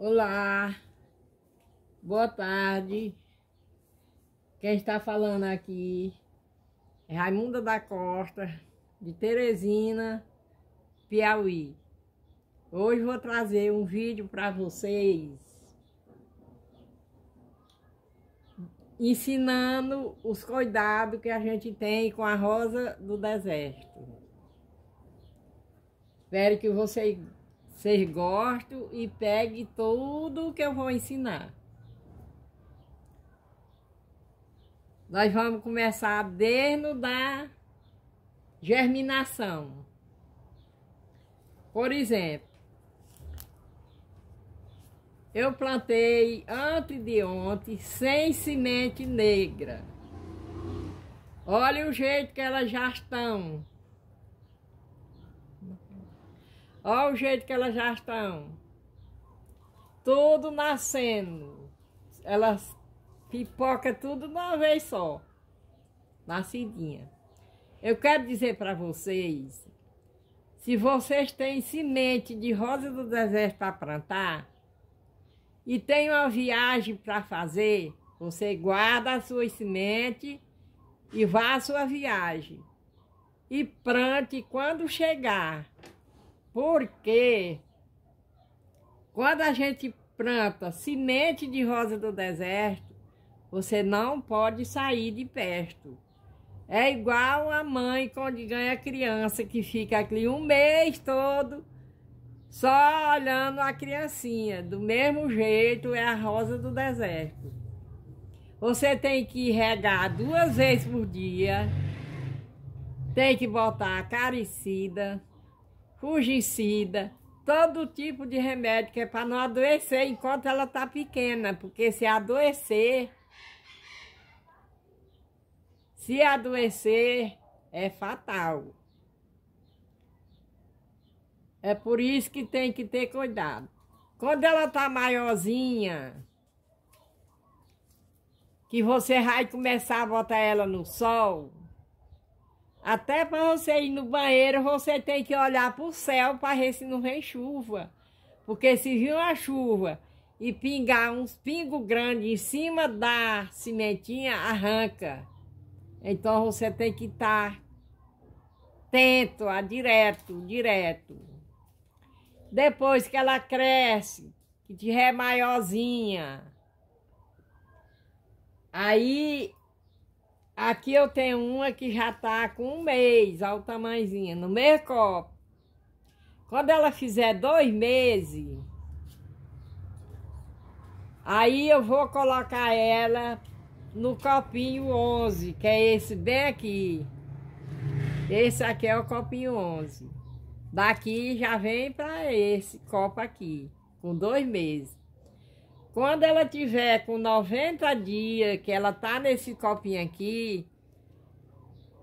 Olá, boa tarde. Quem está falando aqui é Raimunda da Costa, de Teresina, Piauí. Hoje vou trazer um vídeo para vocês ensinando os cuidados que a gente tem com a rosa do deserto. Espero que vocês vocês gostam e pegue tudo que eu vou ensinar. Nós vamos começar desde da germinação. Por exemplo, eu plantei antes de ontem sem semente negra. Olha o jeito que elas já estão. Olha o jeito que elas já estão. Tudo nascendo. Elas pipoca tudo de uma vez só. Nascidinha. Eu quero dizer para vocês, se vocês têm semente de rosa do deserto para plantar e tem uma viagem para fazer, você guarda a sua semente e vá à sua viagem. E plante quando chegar porque quando a gente planta semente de rosa do deserto, você não pode sair de perto. É igual a mãe quando ganha criança, que fica aqui um mês todo só olhando a criancinha. Do mesmo jeito é a rosa do deserto. Você tem que regar duas vezes por dia, tem que botar acaricida fungicida, todo tipo de remédio que é para não adoecer enquanto ela tá pequena, porque se adoecer, se adoecer é fatal. É por isso que tem que ter cuidado. Quando ela tá maiorzinha, que você vai começar a botar ela no sol, até para você ir no banheiro, você tem que olhar para o céu para ver se não vem chuva. Porque se vir uma chuva e pingar uns pingos grandes em cima da cimentinha, arranca. Então você tem que estar tá atento, a direto, direto. Depois que ela cresce, que tiver maiorzinha, aí Aqui eu tenho uma que já tá com um mês, olha o tamanhozinho, no mesmo copo. Quando ela fizer dois meses, aí eu vou colocar ela no copinho 11, que é esse bem aqui. Esse aqui é o copinho 11. Daqui já vem para esse copo aqui, com dois meses. Quando ela tiver com 90 dias, que ela tá nesse copinho aqui,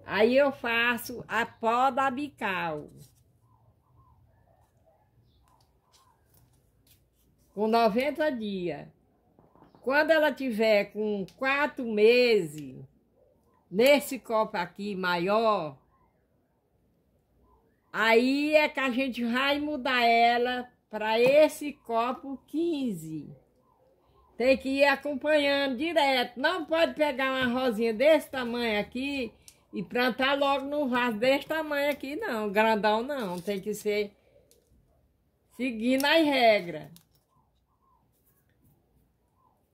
aí eu faço a poda bical. Com 90 dias. Quando ela tiver com 4 meses, nesse copo aqui maior, aí é que a gente vai mudar ela para esse copo 15. Tem que ir acompanhando direto. Não pode pegar uma rosinha desse tamanho aqui e plantar logo no vaso desse tamanho aqui, não. Grandão não. Tem que ser seguindo as regras.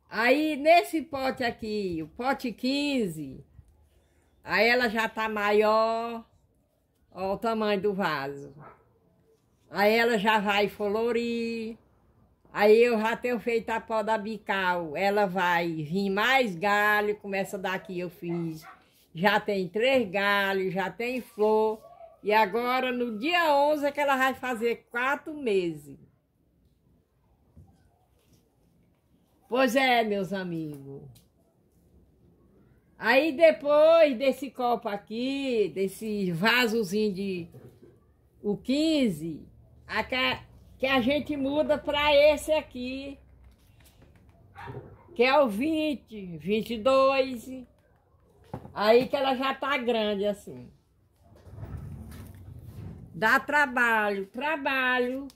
Aí, nesse pote aqui, o pote 15, aí ela já tá maior, ó o tamanho do vaso. Aí ela já vai florir. Aí eu já tenho feito a poda bical. Ela vai vir mais galho, começa daqui eu fiz. Já tem três galhos, já tem flor. E agora, no dia 11, é que ela vai fazer quatro meses. Pois é, meus amigos. Aí depois desse copo aqui, desse vasozinho de o 15, aqui, que a gente muda para esse aqui, que é o 20, 22. Aí que ela já tá grande assim. Dá trabalho, trabalho,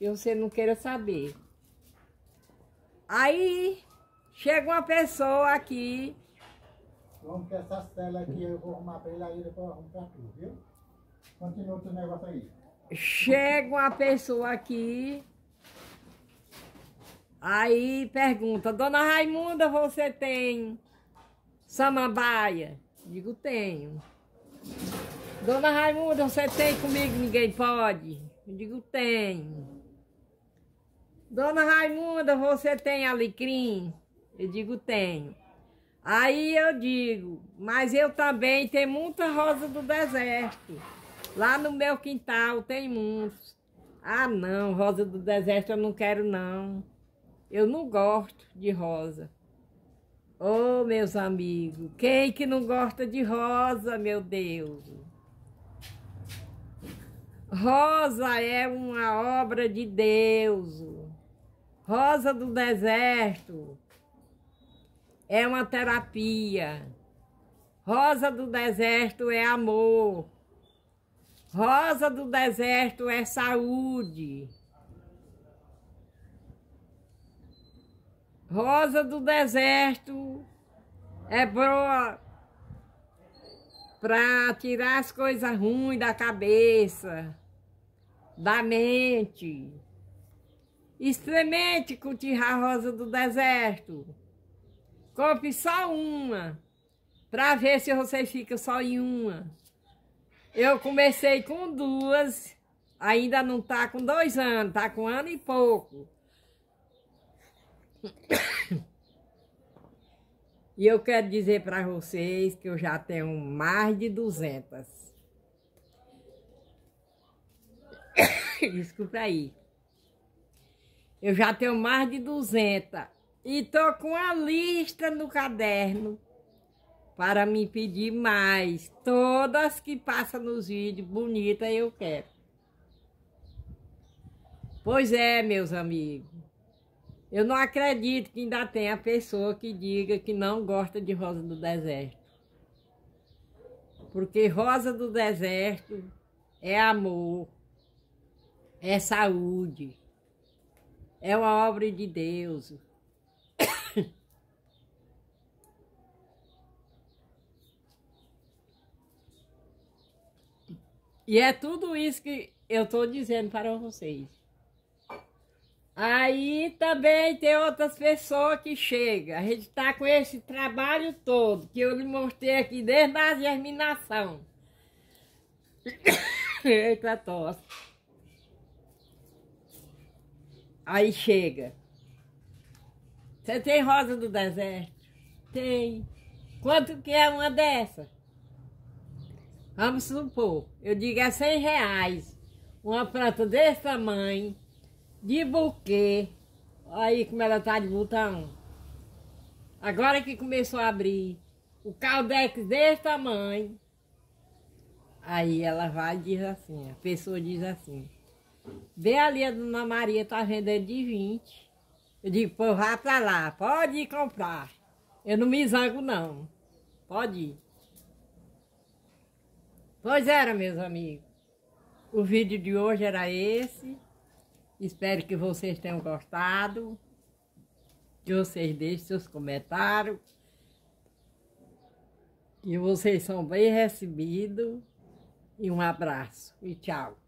e você não queira saber. Aí chega uma pessoa aqui. Vamos que essas telas aqui eu vou arrumar pra ele aí, depois eu arrumo pra tu, viu? Continua o negócio aí chega uma pessoa aqui, aí pergunta, Dona Raimunda, você tem samambaia? Digo, tenho. Dona Raimunda, você tem comigo ninguém pode? Eu digo, tenho. Dona Raimunda, você tem alecrim? Eu digo, tenho. Aí eu digo, mas eu também tenho muita rosa do deserto. Lá no meu quintal tem muitos. Ah, não, rosa do deserto eu não quero, não. Eu não gosto de rosa. Oh, meus amigos, quem que não gosta de rosa, meu Deus? Rosa é uma obra de Deus. Rosa do deserto é uma terapia. Rosa do deserto é amor. Rosa do deserto é saúde. Rosa do deserto é boa para tirar as coisas ruins da cabeça, da mente. Experimente cultivar a rosa do deserto. Compre só uma, para ver se você fica só em uma. Eu comecei com duas, ainda não tá com dois anos, tá com um ano e pouco. E eu quero dizer para vocês que eu já tenho mais de 200. Desculpa aí. Eu já tenho mais de 200 e tô com a lista no caderno para me pedir mais. Todas que passam nos vídeos, bonita eu quero. Pois é, meus amigos. Eu não acredito que ainda tenha pessoa que diga que não gosta de rosa do deserto. Porque rosa do deserto é amor, é saúde, é uma obra de Deus. E é tudo isso que eu estou dizendo para vocês. Aí também tem outras pessoas que chegam. A gente está com esse trabalho todo que eu lhe mostrei aqui desde a germinação. Eita tosse. Aí chega. Você tem rosa do deserto? Tem. Quanto que é uma dessa? Vamos supor, eu digo é 100 reais. Uma planta desse tamanho, de buquê. Aí como ela tá de botão. Agora que começou a abrir o caldex desse tamanho. Aí ela vai e diz assim, a pessoa diz assim. Vê ali a Dona Maria tá vendendo de 20. Eu digo, pô, vá pra lá, pode ir comprar. Eu não me zango não. Pode ir. Pois era, meus amigos. O vídeo de hoje era esse. Espero que vocês tenham gostado. Que vocês deixem seus comentários. Que vocês são bem recebidos. E um abraço e tchau.